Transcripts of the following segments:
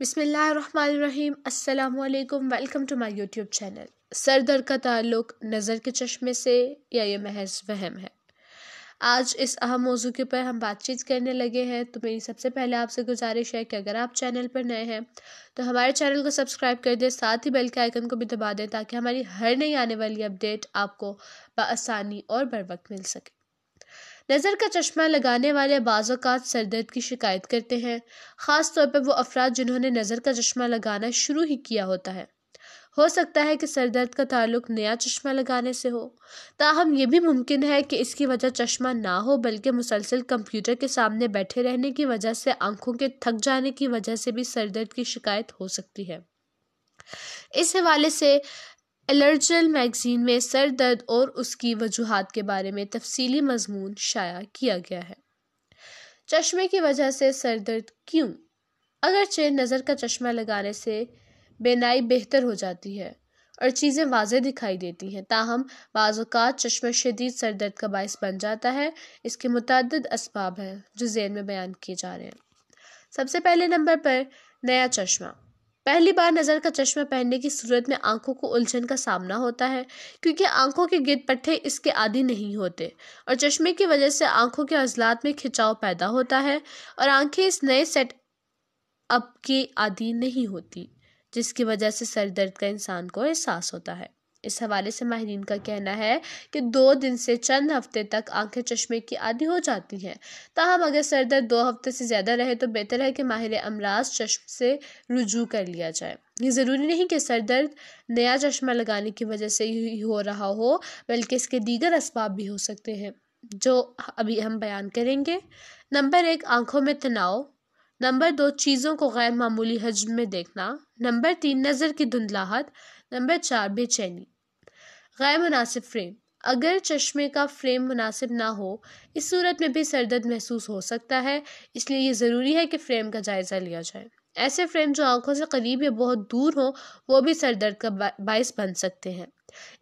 बिसमीम अल्लाम welcome to my YouTube channel सर दर्द का ताल्लुक नज़र के चश्मे से या ये महज वहम है आज इस अहम मौजू के ऊपर हम बातचीत करने लगे हैं तो मेरी सबसे पहले आपसे गुजारिश है कि अगर आप चैनल पर नए हैं तो हमारे चैनल को सब्सक्राइब कर दें साथ ही बेल के आइकन को भी दबा दें ताकि हमारी हर नई आने वाली अपडेट आपको बसानी और बर वक्त मिल सके नज़र का चश्मा लगाने वाले बाज़ात दर्द की शिकायत करते हैं ख़ास तौर पर वो अफराद जिन्होंने नज़र का चश्मा लगाना शुरू ही किया होता है हो सकता है कि सर दर्द का ताल्लुक नया चश्मा लगाने से हो ताहम यह भी मुमकिन है कि इसकी वजह चश्मा ना हो बल्कि मुसलसल कंप्यूटर के सामने बैठे रहने की वजह से आंखों के थक जाने की वजह से भी सर दर्द की शिकायत हो सकती है इस हवाले से एलर्जल मैगज़ीन में सर दर्द और उसकी वजूहत के बारे में तफसीली मजमून शाया किया गया है चश्मे की वजह से सर दर्द क्यों अगरचे नज़र का चश्मा लगाने से बेनाई बेहतर हो जाती है और चीज़ें वाज दिखाई देती हैं ताहम बाज़ात चश्मा शदीद सर दर्द का बायस बन जाता है इसके मुतद इसबाब हैं जो जेन में बयान किए जा रहे हैं सबसे पहले नंबर पर नया चश्मा पहली बार नज़र का चश्मा पहनने की सूरत में आंखों को उलझन का सामना होता है क्योंकि आंखों के गिद पट्टे इसके आदि नहीं होते और चश्मे की वजह से आंखों के अजलात में खिंचाव पैदा होता है और आंखें इस नए सेट अप के आदि नहीं होती जिसकी वजह से सर दर्द का इंसान को एहसास होता है इस हवाले से माहरीन का कहना है कि दो दिन से चंद हफ्ते तक आंखें चश्मे की आदि हो जाती हैं ताहम अगर सर दर्द दो हफ्ते से ज़्यादा रहे तो बेहतर है कि माहिर अमराज चश्म से रुजू कर लिया जाए ये ज़रूरी नहीं कि सर दर्द नया चश्मा लगाने की वजह से ही हो रहा हो बल्कि इसके दीगर इसबाब भी हो सकते हैं जो अभी हम बयान करेंगे नंबर एक आंखों में तनाव नंबर दो चीज़ों को गैर मामूली हजम में देखना नंबर तीन नज़र की धुंधलाहट नंबर चार बेचैनी गैर मुनासिब फ्रेम अगर चश्मे का फ्रेम मुनासिब ना हो इस सूरत में भी सरदर्द महसूस हो सकता है इसलिए ये ज़रूरी है कि फ़्रेम का जायज़ा लिया जाए ऐसे फ्रेम जो आंखों से करीब या बहुत दूर हो वो भी सरदर्द का बायस बन सकते हैं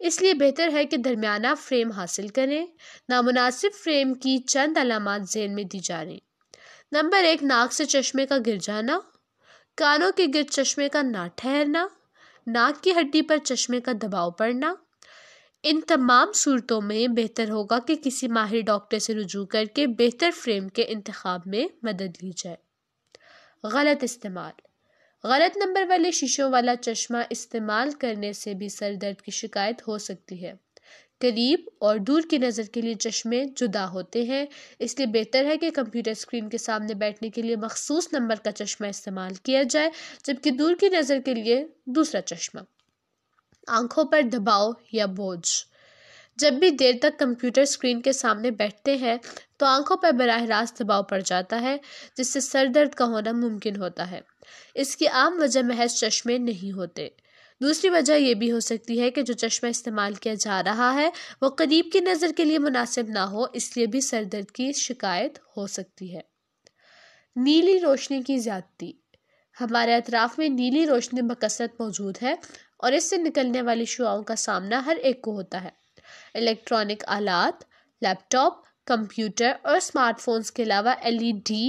इसलिए बेहतर है कि दरमियाना फ्रेम हासिल करें नामुनासिब फ्रेम की चंद अलामत जेन में दी जा रही नंबर एक नाक से चश्मे का गिर जाना कानों के गिर चश्मे का ना ठहरना नाक की हड्डी पर चश्मे का दबाव पड़ना इन तमाम सूरतों में बेहतर होगा कि किसी माहिर डॉक्टर से रुजू करके बेहतर फ्रेम के इंतखब में मदद ली जाए गलत इस्तेमाल गलत नंबर वाले शीशों वाला चश्मा इस्तेमाल करने से भी सर दर्द की शिकायत हो सकती है करीब और दूर की नज़र के लिए चश्मे जुदा होते हैं इसलिए बेहतर है कि कंप्यूटर स्क्रीन के सामने बैठने के लिए मखसूस नंबर का चश्मा इस्तेमाल किया जाए जबकि दूर की नज़र के लिए दूसरा चश्मा आंखों पर दबाव या बोझ जब भी देर तक कंप्यूटर स्क्रीन के सामने बैठते हैं तो आंखों पर बरह रास्त दबाव पड़ जाता है जिससे सर दर्द का होना मुमकिन होता है इसकी आम वजह महज चश्मे नहीं होते दूसरी वजह यह भी हो सकती है कि जो चश्मा इस्तेमाल किया जा रहा है वो करीब की नज़र के लिए मुनासिब ना हो इसलिए भी सर दर्द की शिकायत हो सकती है नीली रोशनी की ज़्यादती हमारे अतराफ में नीली रोशनी बकसरत मौजूद है और इससे निकलने वाली शुआओं का सामना हर एक को होता है इलेक्ट्रॉनिक आलात लैपटॉप कंप्यूटर और स्मार्टफोन्स के अलावा एलईडी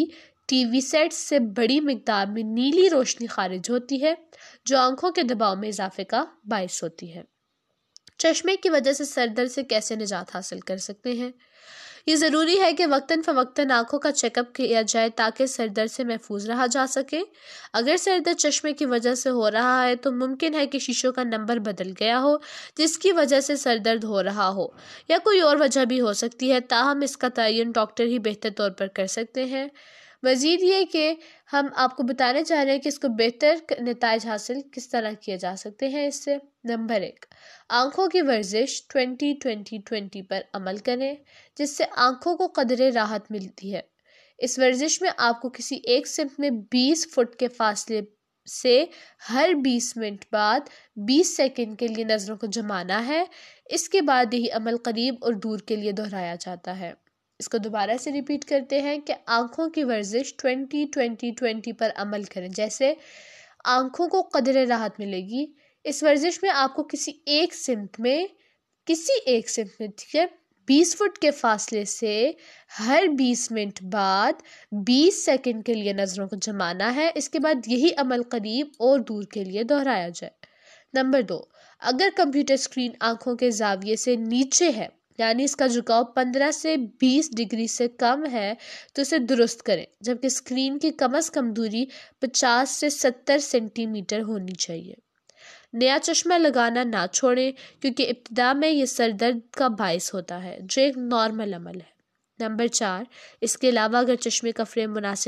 टीवी सेट्स से बड़ी मकदार में नीली रोशनी खारिज होती है जो आंखों के दबाव में इजाफे का बायस होती है चश्मे की वजह से सर दर्द से कैसे निजात हासिल कर सकते हैं ये ज़रूरी है कि वक्ता फ़वक्ता आँखों का चेकअप किया जाए ताकि सर दर्द से महफूज रहा जा सके अगर सर दर्द चश्मे की वजह से हो रहा है तो मुमकिन है कि शीशों का नंबर बदल गया हो जिसकी वजह से सर दर्द हो रहा हो या कोई और वजह भी हो सकती है ताहम इसका तयन डॉक्टर ही बेहतर तौर पर कर सकते हैं मज़ीद ये कि हम आपको बताना चाह रहे हैं कि इसको बेहतर नतज हासिल किस तरह किए जा सकते हैं इससे नंबर एक आँखों की वर्जिश ट्वेंटी ट्वेंटी ट्वेंटी पर अमल करें जिससे आँखों को कदर राहत मिलती है इस वर्जिश में आपको किसी एक सिम्प में बीस फुट के फासले से हर बीस मिनट बाद बीस सेकेंड के लिए नज़रों को जमाना है इसके बाद यही अमल करीब और दूर के लिए दोहराया जाता है इसको दोबारा से रिपीट करते हैं कि आँखों की वर्जिश ट्वेंटी ट्वेंटी ट्वेंटी पर अमल करें जैसे आँखों को कदर राहत मिलेगी इस वर्जिश में आपको किसी एक सिमत में किसी एक सिमत में ठीक है बीस फुट के फासले से हर बीस मिनट बाद बीस सेकंड के लिए नज़रों को जमाना है इसके बाद यही अमल करीब और दूर के लिए दोहराया जाए नंबर दो अगर कंप्यूटर स्क्रीन आंखों के जाविये से नीचे है यानी इसका झुकाव पंद्रह से बीस डिग्री से कम है तो इसे दुरुस्त करें जबकि स्क्रीन की कम अज़ कम दूरी पचास से सत्तर सेंटीमीटर होनी चाहिए नया चश्मा लगाना ना छोड़ें क्योंकि इब्तदा में यह सर दर्द का बायस होता है जो एक नॉर्मल अमल है नंबर चार इसके अलावा अगर चश्मे का फ्रेम मुनासिब